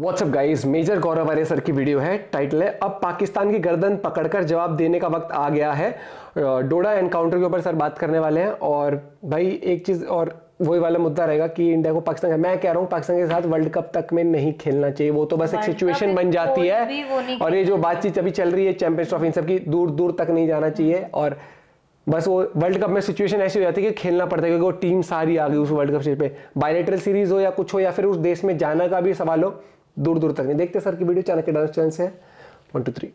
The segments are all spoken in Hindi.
WhatsApp guys major Gaurav Arya sir की वीडियो है टाइटल है अब पाकिस्तान की गर्दन पकड़कर जवाब देने का वक्त आ गया है डोडा एनकाउंटर के ऊपर सर बात करने वाले हैं और भाई एक चीज़ और वही वाला मुद्दा रहेगा कि इंडिया को पाकिस्तान मैं कह रहा हूँ पाकिस्तान के साथ वर्ल्ड कप तक में नहीं खेलना चाहिए वो तो बस एक सिचुएशन बन जाती है और ये जो बातचीत अभी चल रही है चैंपियंस ट्रॉफी इन सब की दूर दूर तक नहीं जाना चाहिए हम्म। और बस वो वर्ल्ड कप में सिचुएशन ऐसी हो जाती है कि खेलना पड़ता है क्योंकि वो टीम सारी आ गई उस वर्ल्ड कप स्टेज पे बायोलेटरल सीरीज हो या कुछ हो या फिर उस देश में जाना का भी सवाल हो दूर दूर तक नहीं देखते सर की वीडियो चाणक्य डांस चैनल से वन टू थ्री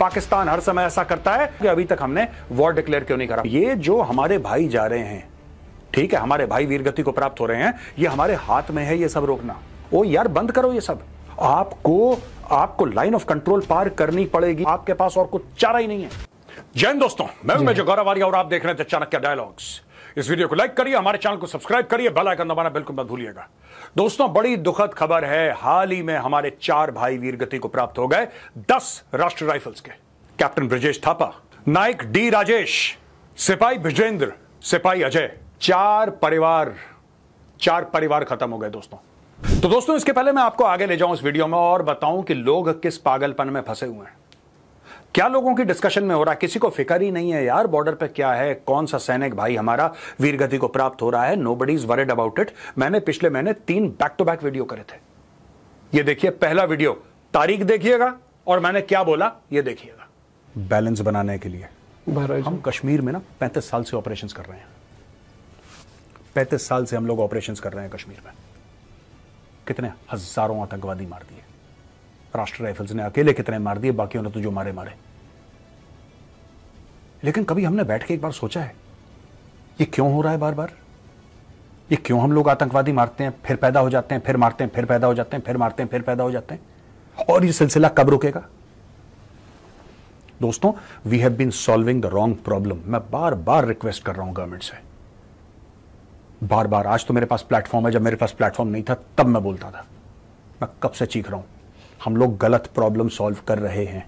पाकिस्तान हर समय ऐसा करता है कि अभी तक हमने वॉर डिक्लेयर क्यों नहीं करा ये जो हमारे भाई जा रहे हैं ठीक है हमारे भाई वीरगति को प्राप्त हो रहे हैं ये हमारे हाथ में है ये सब रोकना ओ यार बंद करो ये सब आपको आपको लाइन ऑफ कंट्रोल पार करनी पड़ेगी आपके पास और कुछ चारा ही नहीं है जैन दोस्तों मैं मैं जो गौरव आर्य और आप देख रहे थे चाणक्य डायलॉग्स इस वीडियो को लाइक करिए हमारे चैनल को सब्सक्राइब करिए बेल आइकन दबाना बिल्कुल मत भूलिएगा दोस्तों बड़ी दुखद खबर है हाल ही में हमारे चार भाई वीरगति को प्राप्त हो गए दस राष्ट्रीय राइफल्स के कैप्टन ब्रजेश थापा नायक डी राजेश सिपाही विजेंद्र सिपाही अजय चार परिवार चार परिवार खत्म हो गए दोस्तों तो दोस्तों इसके पहले मैं आपको आगे ले जाऊं इस वीडियो में और बताऊं कि लोग किस पागलपन में फंसे हुए हैं क्या लोगों की डिस्कशन में हो रहा है किसी को फिक्र ही नहीं है यार बॉर्डर पे क्या है कौन सा सैनिक भाई हमारा वीरगति को प्राप्त हो रहा है nobody is worried about it मैंने पिछले महीने तीन बैक टू बैक वीडियो करे थे ये देखिए पहला वीडियो तारीख देखिएगा और मैंने क्या बोला ये देखिएगा बैलेंस बनाने के लिए हम कश्मीर में ना पैंतीस साल से ऑपरेशन कर रहे हैं पैंतीस साल से हम लोग ऑपरेशन कर रहे हैं कश्मीर में कितने हजारों आतंकवादी मार दिए राष्ट्र राइफल्स ने अकेले कितने मार दिए बाकी ने तो जो मारे मारे लेकिन कभी हमने बैठ के एक बार सोचा है ये क्यों हो रहा है बार बार ये क्यों हम लोग आतंकवादी मारते हैं फिर पैदा हो जाते हैं फिर मारते हैं फिर पैदा हो जाते हैं फिर मारते हैं फिर पैदा हो जाते हैं और ये सिलसिला कब रुकेगा दोस्तों we have been solving the wrong problem मैं बार बार रिक्वेस्ट कर रहा हूं गवर्नमेंट से बार बार आज तो मेरे पास प्लेटफॉर्म है जब मेरे पास प्लेटफॉर्म नहीं था तब मैं बोलता था मैं कब से चीख रहा हूं हम लोग गलत प्रॉब्लम सॉल्व कर रहे हैं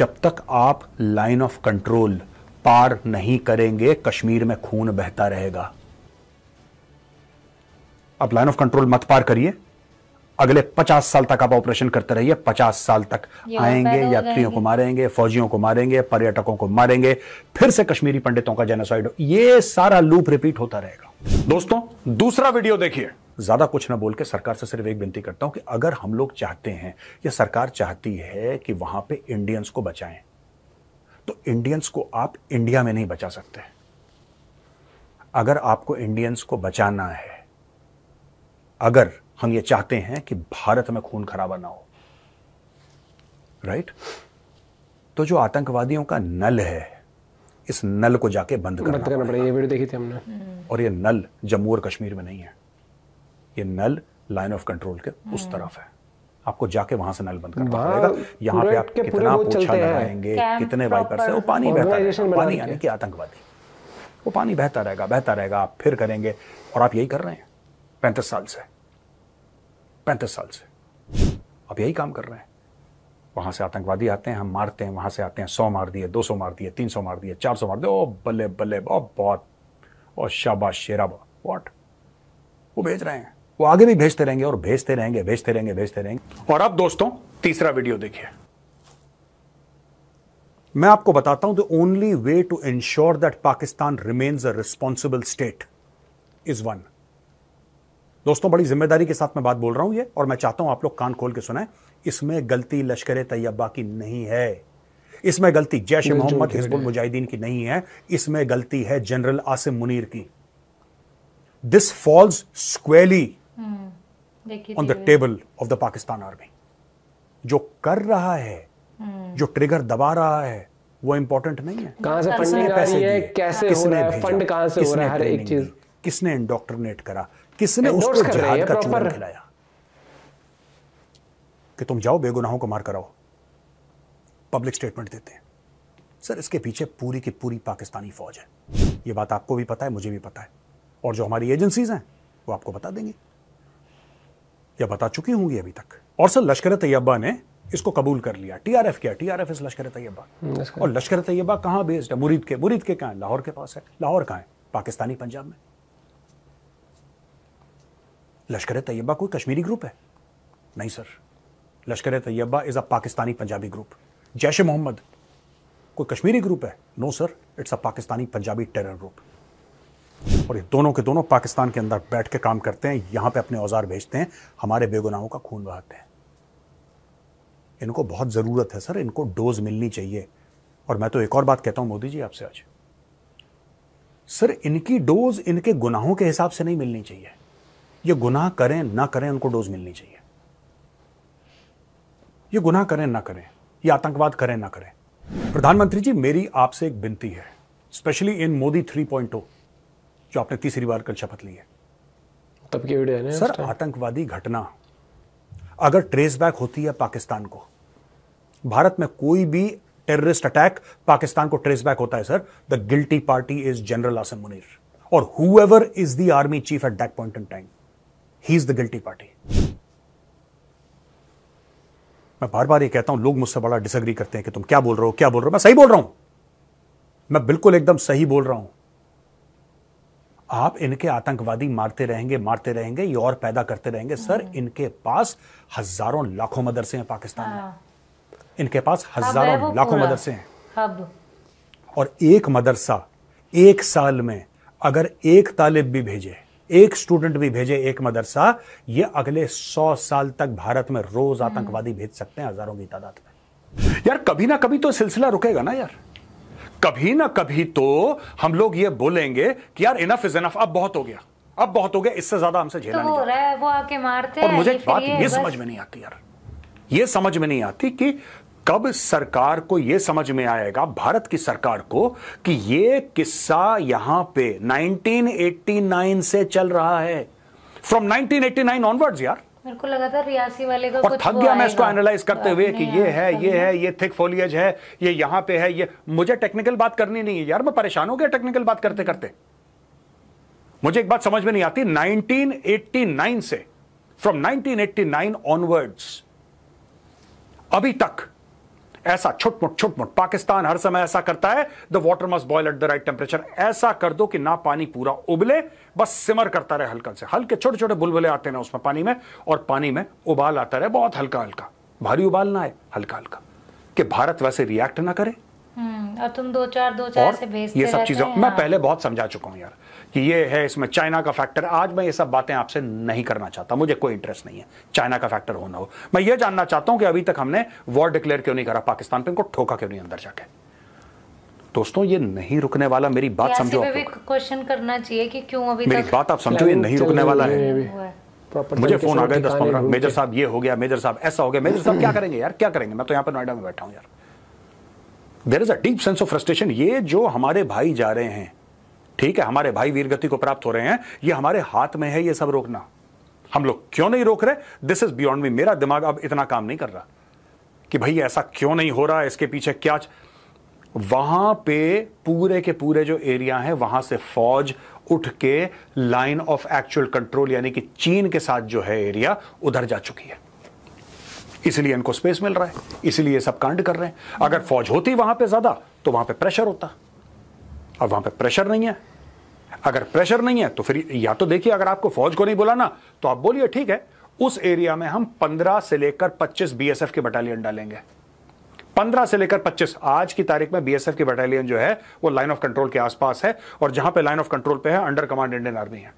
जब तक आप लाइन ऑफ कंट्रोल पार नहीं करेंगे कश्मीर में खून बहता रहेगा आप लाइन ऑफ कंट्रोल मत पार करिए अगले पचास साल तक आप ऑपरेशन करते रहिए पचास साल तक आएंगे यात्रियों को मारेंगे फौजियों को मारेंगे पर्यटकों को मारेंगे फिर से कश्मीरी पंडितों का जेनोसाइड ये सारा लूप रिपीट होता रहेगा दोस्तों दूसरा वीडियो देखिए ज्यादा कुछ ना बोल के सरकार से सिर्फ एक विनती करता हूं कि अगर हम लोग चाहते हैं या सरकार चाहती है कि वहां पे इंडियंस को बचाएं तो इंडियंस को आप इंडिया में नहीं बचा सकते अगर आपको इंडियंस को बचाना है अगर हम ये चाहते हैं कि भारत में खून खराबा ना हो राइट तो जो आतंकवादियों का नल है इस नल को जाके बंद करना, बंद करना पड़ेगा ये वीडियो देखी थी हमने हम्म। और ये नल जम्मू और कश्मीर में नहीं है ये नल लाइन ऑफ कंट्रोल के उस हम्म। तरफ है आपको जाके वहां से नल बंद करना पड़ेगा यहाँ पे आप कितना पूछा लगाएंगे कितने वाइपर से वो पानी बहता पानी यानी कि आतंकवादी वो पानी बहता रहेगा बहता रहेगा आप फिर करेंगे और आप यही कर रहे हैं पैंतीस साल से पैंतीस साल से आप यही काम कर रहे हैं वहां से आतंकवादी आते हैं हम मारते हैं वहां से आते हैं सौ मार दिए दो सौ मार दिए तीन सौ मार दिए चार सौ मार दिए ओ बल्ले बल्ले ओ बहुत ओ शाबाश शेराबा वॉट वो भेज रहे हैं वो आगे भी भेजते रहेंगे और भेजते रहेंगे भेजते रहेंगे भेजते रहेंगे और अब दोस्तों तीसरा वीडियो देखिए मैं आपको बताता हूं the only way to ensure that Pakistan remains a responsible state is one दोस्तों बड़ी जिम्मेदारी के साथ मैं बात बोल रहा हूं ये और मैं चाहता हूं आप लोग कान खोल के सुनाएं इसमें गलती लश्कर तैयबा की नहीं है इसमें गलती जैश मोहम्मद हिजबुल मुजाहिदीन की नहीं है इसमें गलती है जनरल आसिम मुनीर की this falls squarely on the table of the Pakistan army जो कर रहा है हम्म। जो ट्रिगर दबा रहा है वो इंपॉर्टेंट नहीं है कहां से फंड है कैसे हो रहा है फंड कहां से हो रहा है हर एक चीज किसने इंडोक्ट्रिनेट करा किसने उसको जिहाद का चूना खिलाया कि तुम जाओ बेगुनाहों को मार कराओ पब्लिक स्टेटमेंट देते हैं सर इसके पीछे पूरी की पूरी पाकिस्तानी फौज है ये बात आपको भी पता है मुझे भी पता है और जो हमारी एजेंसीज हैं वो आपको बता देंगी या बता चुकी होंगी अभी तक और सर लश्कर तैयबा ने इसको कबूल कर लिया टीआरएफ क्या टीआरएफ इस लश्कर तैयबा हम्म, और लश्कर तैयबा कहाँ बेस्ड है मुरीद के मुरीद के कहाँ है लाहौर के पास है लाहौर कहाँ है पाकिस्तानी पंजाब में लश्कर तैयबा कोई कश्मीरी ग्रुप है नहीं sir Lashkar Taiba is a Pakistani Punjabi group Jaish Mohammed कोई कश्मीरी ग्रुप है no sir it's a Pakistani Punjabi terror group और ये दोनों के दोनों पाकिस्तान के अंदर बैठ के काम करते हैं यहां पे अपने औजार भेजते हैं हमारे बेगुनाहों का खून बहाते हैं इनको बहुत ज़रूरत है सर इनको डोज मिलनी चाहिए और मैं तो एक और बात कहता हूं मोदी जी आपसे आज सर इनकी डोज इनके गुनाहों के हिसाब से नहीं मिलनी चाहिए ये गुनाह करें ना करें उनको डोज मिलनी चाहिए ये गुनाह करें ना करें ये आतंकवाद करें ना करें प्रधानमंत्री जी मेरी आपसे एक विनती है स्पेशली इन मोदी पॉइंट जो आपने तीसरी बार कल शपथ ली है तब की वीडियो है सर आतंकवादी घटना अगर ट्रेस बैक होती है पाकिस्तान को भारत में कोई भी टेररिस्ट अटैक पाकिस्तान को ट्रेस बैक होता है sir the guilty party is general Asim Munir और ever is the army chief at that point in time he is the guilty party मैं बार बार ये कहता हूं लोग मुझसे बड़ा डिसग्री करते हैं कि तुम क्या बोल रहे हो क्या बोल रहे हो मैं सही बोल रहा हूं मैं बिल्कुल एकदम सही बोल रहा हूं आप इनके आतंकवादी मारते रहेंगे मारते रहेंगे ये और पैदा करते रहेंगे सर हाँ। इनके पास हजारों लाखों मदरसे हैं पाकिस्तान में हाँ। इनके पास हजारों लाखों मदरसे हैं और एक मदरसा एक साल में अगर एक तालिब भी भेजे एक स्टूडेंट भी भेजे एक मदरसा ये अगले सौ साल तक भारत में रोज हम्म। आतंकवादी भेज सकते हैं हजारों की तादाद में यार कभी ना कभी तो सिलसिला रुकेगा ना यार कभी ना कभी तो हम लोग ये बोलेंगे कि यार इनफ इज इनफ अब बहुत हो गया अब बहुत हो गया इससे ज्यादा हमसे तो झेला तो नहीं रहा है वो आके मारते और मुझे बात ये समझ में नहीं आती यार ये समझ में नहीं आती कि कब सरकार को यह समझ में आएगा भारत की सरकार को कि यह किस्सा यहां पे 1989 से चल रहा है फ्रॉम 1989 ऑनवर्ड्स यार मेरे को लगा था रियासी वाले का और थक गया मैं इसको एनालाइज करते हुए कि ये है ये है ये थिक फोलियज है ये यहाँ पे है ये मुझे टेक्निकल बात करनी नहीं है यार मैं परेशान हो गया टेक्निकल बात करते करते मुझे एक बात समझ में नहीं आती 1989 से फ्रॉम 1989 ऑनवर्ड्स अभी तक ऐसा छुटमुट छुटमुट पाकिस्तान हर समय ऐसा करता है the water must boil at the right temperature ऐसा कर दो कि ना पानी पूरा उबले बस सिमर करता रहे हल्का से हल्के छोटे छोटे बुलबुले आते ना उसमें पानी में और पानी में उबाल आता रहे बहुत हल्का हल्का भारी उबाल ना आए हल्का हल्का कि भारत वैसे रिएक्ट ना करे हम्म, और तुम दो चार दो चार से ये सब चीजें मैं पहले बहुत समझा चुका हूं यार कि ये है इसमें चाइना का फैक्टर आज मैं ये सब बातें आपसे नहीं करना चाहता मुझे कोई इंटरेस्ट नहीं है चाइना का फैक्टर होना हो मैं ये जानना चाहता हूं कि अभी तक हमने वॉर डिक्लेयर क्यों नहीं करा पाकिस्तान पर इनको ठोका क्यों नहीं अंदर जाके दोस्तों ये नहीं रुकने वाला मेरी बात समझो क्वेश्चन करना चाहिए कि क्यों अभी मेरी बात आप समझो ये नहीं रुकने वाला है मुझे फोन आ गए दस पंद्रह मेजर साहब ये हो गया मेजर साहब ऐसा हो गया मेजर साहब क्या करेंगे यार क्या करेंगे मैं तो यहाँ पर नोएडा में बैठा हूँ यार there is a deep sense of frustration ये जो हमारे भाई जा रहे हैं ठीक है हमारे भाई वीरगति को प्राप्त हो रहे हैं ये हमारे हाथ में है ये सब रोकना हम लोग क्यों नहीं रोक रहे दिस इज बियॉन्ड मी मेरा दिमाग अब इतना काम नहीं कर रहा कि भाई ऐसा क्यों नहीं हो रहा इसके पीछे क्या वहां पे पूरे के पूरे जो एरिया है वहां से फौज उठ के लाइन ऑफ एक्चुअल कंट्रोल यानी कि चीन के साथ जो है एरिया उधर जा चुकी है इसलिए इनको स्पेस मिल रहा है इसलिए सब कांड कर रहे हैं अगर फौज होती वहां पे ज्यादा तो वहां पे प्रेशर होता अब वहां पर प्रेशर नहीं है अगर प्रेशर नहीं है तो फिर या तो देखिए अगर आपको फौज को नहीं बुलाना तो आप बोलिए ठीक है उस एरिया में हम 15 से लेकर 25 बीएसएफ के बटालियन डालेंगे 15 से लेकर 25 आज की तारीख में बीएसएफ की बटालियन जो है वो लाइन ऑफ कंट्रोल के आसपास है और जहां पे लाइन ऑफ कंट्रोल पे है अंडर कमांड इंडियन आर्मी है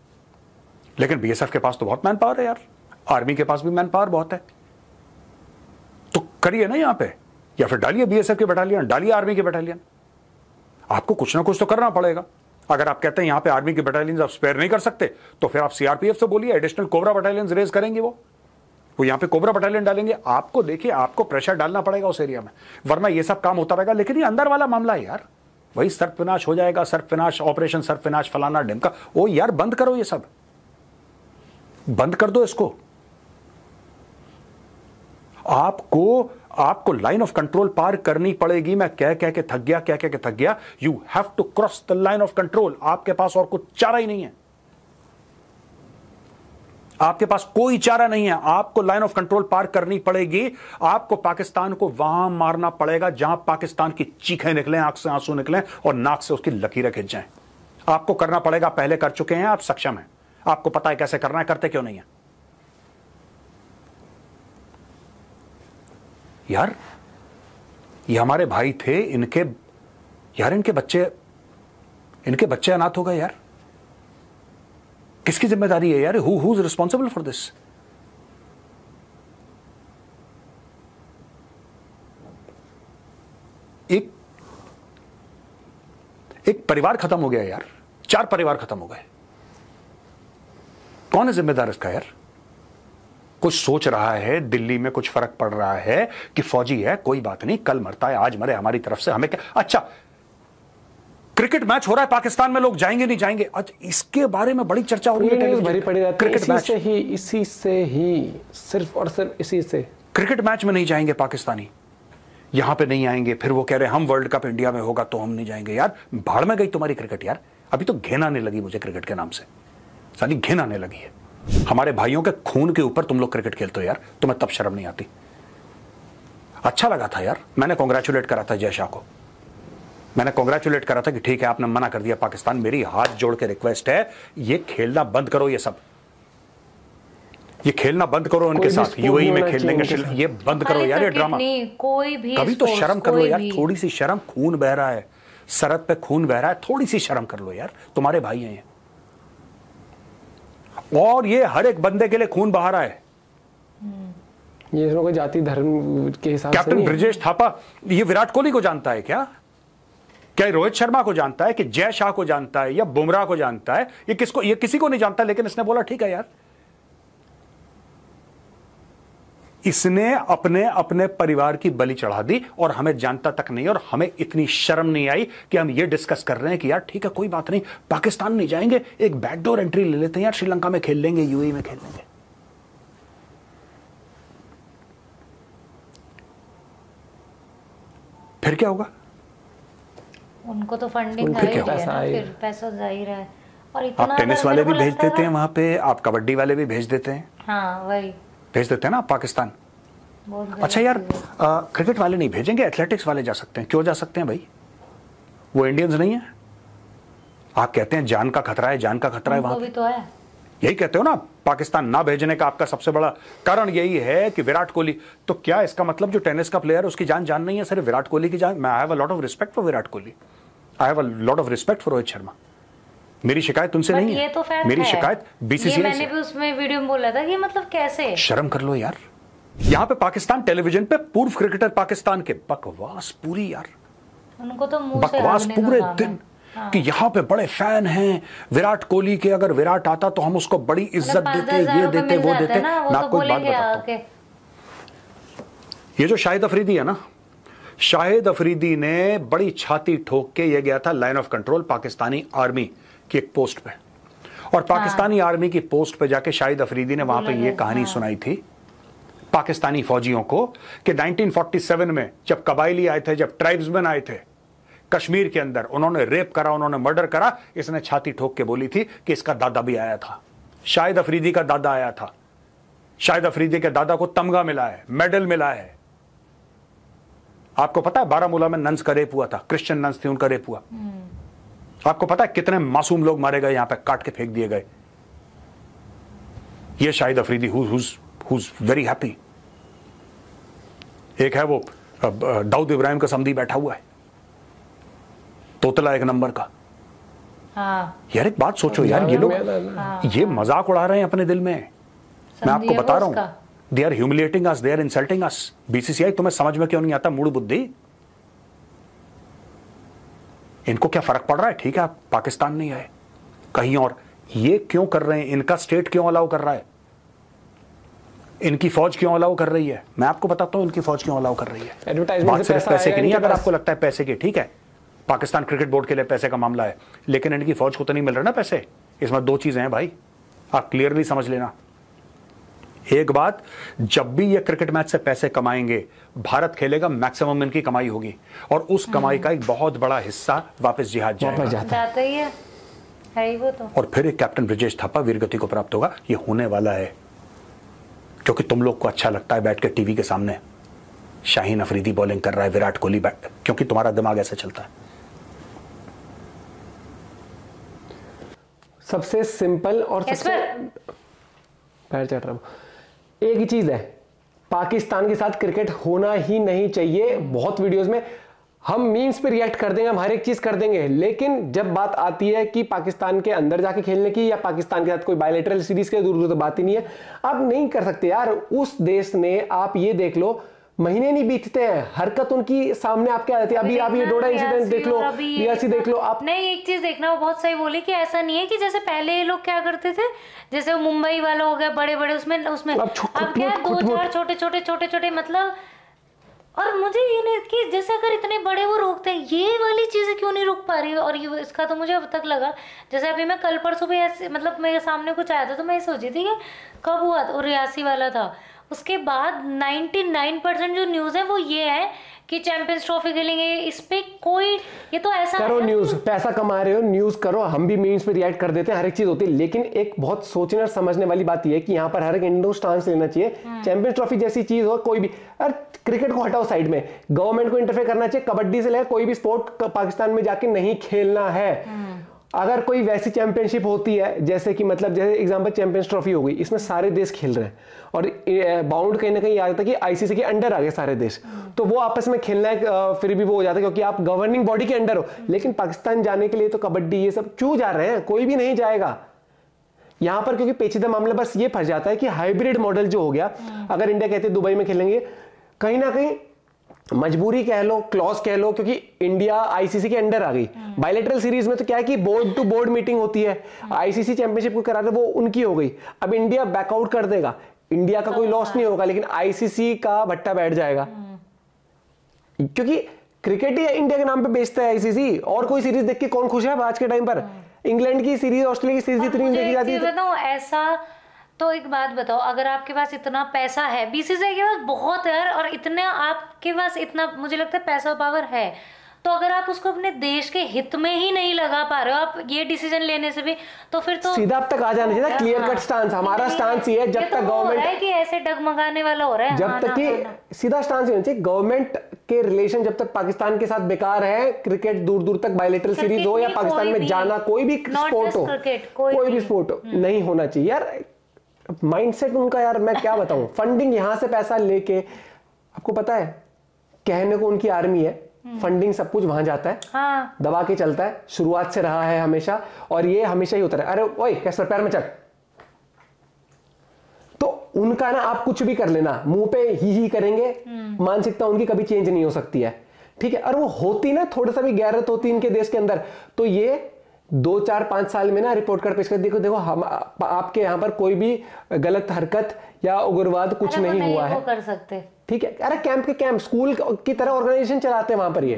लेकिन बीएसएफ के पास तो बहुत मैन पावर है यार आर्मी के पास भी मैन पावर बहुत है तो करिए ना यहां पे या फिर डालिए बीएसएफ की बटालियन डालिए आर्मी की बटालियन आपको कुछ ना कुछ तो करना पड़ेगा अगर आप कहते हैं यहां पे आर्मी की बटालियन आप स्पेयर नहीं कर सकते तो फिर आप सीआरपीएफ से बोलिए एडिशनल कोबरा बटालियन रेज करेंगे वो वो यहां पे कोबरा बटालियन डालेंगे आपको देखिए आपको प्रेशर डालना पड़ेगा उस एरिया में वरना ये सब काम होता रहेगा लेकिन ये अंदर वाला मामला है यार वही सर्पविनाश हो जाएगा सर्पविनाश ऑपरेशन सर्पविनाश फलाना डिमका वो यार बंद करो ये सब बंद कर दो इसको आपको आपको लाइन ऑफ कंट्रोल पार करनी पड़ेगी मैं कह कह के थक गया कह कह के थक गया you have to cross the line of control आपके पास और कुछ चारा ही नहीं है आपके पास कोई चारा नहीं है आपको लाइन ऑफ कंट्रोल पार करनी पड़ेगी आपको पाकिस्तान को वहां मारना पड़ेगा जहां पाकिस्तान की चीखें निकलें आंख से आंसू निकलें और नाक से उसकी लकीरें खिंच जाएं आपको करना पड़ेगा पहले कर चुके हैं आप सक्षम हैं आपको पता है कैसे करना है करते क्यों नहीं है यार ये हमारे भाई थे इनके यार इनके बच्चे इनके बच्चे अनाथ हो गए यार किसकी जिम्मेदारी है यार who is responsible for this एक एक परिवार खत्म हो गया यार चार परिवार खत्म हो गए कौन है जिम्मेदार इसका यार कुछ सोच रहा है दिल्ली में कुछ फर्क पड़ रहा है कि फौजी है कोई बात नहीं कल मरता है आज मरे हमारी तरफ से हमें क्या अच्छा क्रिकेट मैच हो रहा है पाकिस्तान में लोग जाएंगे नहीं जाएंगे आज इसके बारे में बड़ी चर्चा हो रही है भरी पड़ी रहती क्रिकेट मैच से ही इसी से ही सिर्फ और सिर्फ इसी से क्रिकेट मैच में नहीं जाएंगे पाकिस्तानी यहां पे नहीं आएंगे फिर वो कह रहे हम वर्ल्ड कप इंडिया में होगा तो हम नहीं जाएंगे यार भाड़ में गई तुम्हारी क्रिकेट यार अभी तो घिन आने लगी मुझे क्रिकेट के नाम से सारी घिन आने लगी है हमारे भाइयों के खून के ऊपर तुम लोग क्रिकेट खेलते हो यार तुम्हें तब शर्म नहीं आती अच्छा लगा था यार मैंने कॉन्ग्रेचुलेट करा था जय शाह को मैंने कॉन्ग्रेचुलेट करा था कि ठीक है आपने मना कर दिया पाकिस्तान मेरी हाथ जोड़ के रिक्वेस्ट है ये खेलना बंद करो ये सब ये खेलना बंद करो उनके साथ यूएई e में खेल लेंगे ये बंद करो यार ये ड्रामा कोई भी कभी तो शर्म कर लो यार थोड़ी सी शर्म खून बह रहा है सरहद पे खून बह रहा है थोड़ी सी शर्म कर लो यार तुम्हारे भाई हैं और ये हर एक बंदे के लिए खून बहा रहा है ये जाति धर्म के हिसाब से कैप्टन ब्रजेश थापा ये विराट कोहली को जानता है क्या क्या रोहित शर्मा को जानता है कि जय शाह को जानता है या बुमराह को जानता है ये किसको ये किसी को नहीं जानता लेकिन इसने बोला ठीक है यार इसने अपने अपने परिवार की बलि चढ़ा दी और हमें जानता तक नहीं और हमें इतनी शर्म नहीं आई कि हम ये डिस्कस कर रहे हैं कि यार ठीक है कोई बात नहीं पाकिस्तान नहीं जाएंगे एक बैकडोर एंट्री ले लेते हैं यार श्रीलंका में खेल लेंगे यूएई e में खेल लेंगे फिर क्या होगा उनको तो फंडिंग फिर पैसा फिर पैसा जाहिर है और इतना आप टेनिस वाले भी भेज देते हैं वहां पे आप कबड्डी वाले भी भेज देते हैं हाँ वही भेज देते हैं ना पाकिस्तान अच्छा यार आ, क्रिकेट वाले नहीं भेजेंगे एथलेटिक्स वाले जा सकते हैं क्यों जा सकते हैं भाई वो इंडियंस नहीं है आप कहते हैं जान का खतरा है जान का खतरा है वहां तो है यही कहते हो ना पाकिस्तान ना भेजने का आपका सबसे बड़ा कारण यही है कि विराट कोहली तो क्या इसका मतलब जो टेनिस का प्लेयर है उसकी जान जान नहीं है सिर्फ विराट कोहली की जान मैं I have a lot of respect for Virat Kohli I have a lot of respect for Rohit Sharma मेरी शिकायत तुमसे नहीं ये है तो मेरी है। शिकायत बीसीसीआई मैंने भी उसमें वीडियो में बोला था कि मतलब कैसे शर्म कर लो यार यहाँ पे पाकिस्तान टेलीविजन पे पूर्व क्रिकेटर पाकिस्तान के बकवास पूरी यार उनको तो बकवास पूरे दिन हाँ। कि यहाँ पे बड़े फैन हैं विराट कोहली के अगर विराट आता तो हम उसको बड़ी मतलब इज्जत देते ये देते वो देते ना, तो कोई बात बताता ये जो शाहिद अफरीदी है ना शाहिद अफरीदी ने बड़ी छाती ठोक के ये गया था line of control Pakistani army की एक पोस्ट पे और हाँ। पाकिस्तानी हाँ। आर्मी की पोस्ट पर जाके शाहिद अफरीदी ने वहां पर यह कहानी हाँ। सुनाई थी पाकिस्तानी फौजियों को कि 1947 में जब कबाइली आए थे जब ट्राइब्समैन आए थे कश्मीर के अंदर उन्होंने रेप करा उन्होंने मर्डर करा इसने छाती ठोक के बोली थी कि इसका दादा भी आया था शाहिद अफरीदी का दादा आया था शाहिद अफरीदी के दादा को तमगा मिला है मेडल मिला है आपको पता है बारामूला में नंस का रेप हुआ था क्रिश्चियन नंस थे उनका रेप हुआ हम्म। तो आपको पता है कितने मासूम लोग मारे गए यहां पर काट के फेंक दिए गए ये Shahid Afridi who's very happy एक है वो दाऊद इब्राहिम का समी बैठा हुआ है तोतला एक नंबर का हाँ। यार एक बात सोचो यार ये लोग हाँ। ये मजाक उड़ा रहे हैं अपने दिल में मैं आपको बता रहा हूं they are humiliating us they are insulting us BCCI तुम्हें समझ में क्यों नहीं आता मूड बुद्धि इनको क्या फर्क पड़ रहा है ठीक है आप पाकिस्तान नहीं आए कहीं और ये क्यों कर रहे हैं इनका स्टेट क्यों अलाउ कर रहा है इनकी फौज क्यों अलाउ कर रही है मैं आपको बताता हूं इनकी फौज क्यों अलाउ कर रही है एडवर्टाइजमेंट सिर्फ पैसे की नहीं अगर आपको लगता है पैसे के ठीक है पाकिस्तान क्रिकेट बोर्ड के लिए पैसे का मामला है लेकिन इनकी फौज को तो नहीं मिल रहा ना पैसे इसमें दो चीज़ें हैं भाई आप क्लियरली समझ लेना एक बात जब भी ये क्रिकेट मैच से पैसे कमाएंगे भारत खेलेगा मैक्सिमम इनकी कमाई होगी और उस कमाई का एक बहुत बड़ा हिस्सा वापस जिहाद जाएगा। जाता है है वो तो और फिर एक कैप्टन ब्रजेश थापा वीरगति को प्राप्त होगा ये होने वाला है क्योंकि तुम लोग को अच्छा लगता है बैठ के टीवी के सामने शाहीन अफरीदी बॉलिंग कर रहा है विराट कोहली बैट क्योंकि तुम्हारा दिमाग ऐसा चलता है सबसे सिंपल और सबसे पैर चढ़ रहा हूं एक ही चीज़ है पाकिस्तान के साथ क्रिकेट होना ही नहीं चाहिए बहुत वीडियोस में हम मीम्स पे रिएक्ट कर देंगे हम हर एक चीज़ कर देंगे लेकिन जब बात आती है कि पाकिस्तान के अंदर जाके खेलने की या पाकिस्तान के साथ कोई बायोलेटरल सीरीज के दूर दूर तो बात ही नहीं है आप नहीं कर सकते यार उस देश ने आप ये देख लो महीने नहीं बीतते हैं हरकत उनकी सामने आपके आ जाती है अभी आप ये डोडा इंसिडेंट देख लो रियासी देख लो आप नहीं एक चीज देखना वो बहुत सही बोली कि ऐसा नहीं है कि जैसे पहले ये लोग क्या करते थे जैसे वो मुंबई वाला हो गया बड़े बड़े उसमें उसमें अब क्या दो चार छोटे छोटे छोटे छोटे मतलब और मुझे ये नहीं कि जैसे अगर इतने बड़े वो रोकते हैं ये वाली चीज़ें क्यों नहीं रुक पा रही और ये इसका तो मुझे अब तक लगा जैसे अभी मैं कल परसों भी ऐसे मतलब मेरे सामने कुछ आया था तो मैं ये सोची थी कि कब हुआ था और रियासी वाला था उसके बाद 99 परसेंट जो न्यूज़ है वो ये है कि चैंपियंस ट्रॉफी खेलेंगे इस पे कोई ये तो ऐसा करो न्यूज पैसा कमा रहे हो न्यूज करो हम भी मीम्स पे रिएक्ट कर देते हैं हर एक चीज होती है लेकिन एक बहुत सोचने और समझने वाली बात यह है कि यहाँ पर हर एक इंडो स्टांस लेना चाहिए हम्म। चैंपियंस ट्रॉफी जैसी चीज हो कोई भी अरे क्रिकेट को हटाओ साइड में गवर्नमेंट को इंटरफेयर करना चाहिए कबड्डी से लेकर कोई भी स्पोर्ट पाकिस्तान में जाके नहीं खेलना है हम्म। अगर कोई वैसी चैंपियनशिप होती है जैसे कि मतलब जैसे एग्जांपल चैंपियंस ट्रॉफी हो गई इसमें सारे देश खेल रहे हैं और बाउंड कहीं ना कहीं याद आता है कि आईसीसी के अंडर आ गए सारे देश तो वो आपस में खेलना है फिर भी वो हो जाता है क्योंकि आप गवर्निंग बॉडी के अंडर हो लेकिन पाकिस्तान जाने के लिए तो कबड्डी ये सब क्यों जा रहे हैं कोई भी नहीं जाएगा यहां पर क्योंकि पेचीदा मामला बस ये फंस जाता है कि हाइब्रिड मॉडल जो हो गया अगर इंडिया कहते दुबई में खेलेंगे कहीं ना कहीं मजबूरी कह लो क्लॉज कह लो क्योंकि इंडिया आईसीसी के अंडर आ गई बायलेटरल हम्म। सीरीज में तो क्या है कि बोर्ड टू बोर्ड मीटिंग होती है आईसीसी हम्म। चैंपियनशिप को करा रहे वो उनकी हो गई अब इंडिया बैकआउट कर देगा इंडिया का कोई लॉस हाँ। नहीं होगा लेकिन आईसीसी का भट्टा बैठ जाएगा हम्म। क्योंकि क्रिकेट ही इंडिया के नाम पे बेचता है आईसीसी और कोई सीरीज देख के कौन खुश है आज के टाइम पर इंग्लैंड की सीरीज ऑस्ट्रेलिया की सीरीज इतनी देखी जाती है तो- ऐसा तो एक बात बताओ अगर आपके पास इतना पैसा है बी सी के पास बहुत है और इतने आपके पास इतना मुझे लगता है पैसा पावर है तो अगर आप उसको अपने देश के हित में ही नहीं लगा पा रहे हो आप ये डिसीजन लेने से भी तो फिर तो सीधा तक आ जाना चाहिए क्लियर कट स्टांस हमारा स्टांस ये है जब तो तक गवर्नमेंट है कि ऐसे डगमगाने वाला हो रहा है जब हाँ तक कि हाँ सीधा स्टांस होना चाहिए गवर्नमेंट के रिलेशन जब तक पाकिस्तान के साथ बेकार है क्रिकेट दूर दूर तक बायोलेटरल सीरीज हो या पाकिस्तान में जाना कोई भी स्पोर्ट हो कोई भी स्पोर्ट हम्म। नहीं होना चाहिए यार माइंडसेट उनका यार मैं क्या बताऊं फंडिंग यहां से पैसा लेके आपको पता है कहने को उनकी आर्मी है फंडिंग हम्म। सब कुछ वहां जाता है हाँ। दबा के चलता है शुरुआत से रहा है हमेशा और ये हमेशा ही होता है अरे ओए कैसे पैर में चक तो उनका ना आप कुछ भी कर लेना मुंह पे ही ही करेंगे हम्म। मानसिकता उनकी कभी चेंज नहीं हो सकती है ठीक है और वो होती ना थोड़ा सा भी गैरत होती इनके देश के अंदर तो ये दो चार पाँच साल में ना रिपोर्ट कार्ड पेश कर देखो देखो हम आपके यहाँ पर कोई भी गलत हरकत या उग्रवाद कुछ तो नहीं, नहीं हुआ है कर सकते ठीक है अरे कैंप के कैंप स्कूल की तरह ऑर्गेनाइजेशन चलाते हैं वहां पर ये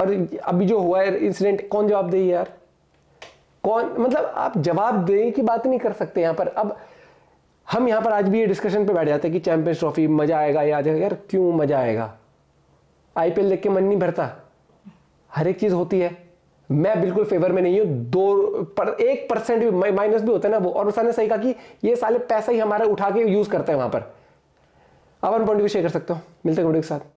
और अभी जो हुआ है इंसिडेंट कौन जवाब दे यार कौन मतलब आप जवाब देने की बात नहीं कर सकते यहाँ पर अब हम यहाँ पर आज भी ये डिस्कशन पे बैठ जाते हैं कि चैंपियंस ट्रॉफी मजा आएगा या आ जाएगा यार क्यों मजा आएगा आईपीएल देख के मन नहीं भरता हर एक चीज होती है मैं बिल्कुल फेवर में नहीं हूं दो पर, एक परसेंट भी माइनस भी होता है ना वो और उसने सही कहा कि ये साले पैसा ही हमारा उठा के यूज करते हैं वहां पर अब अन पॉइंट भी शेयर कर सकते हो मिलते हैं के साथ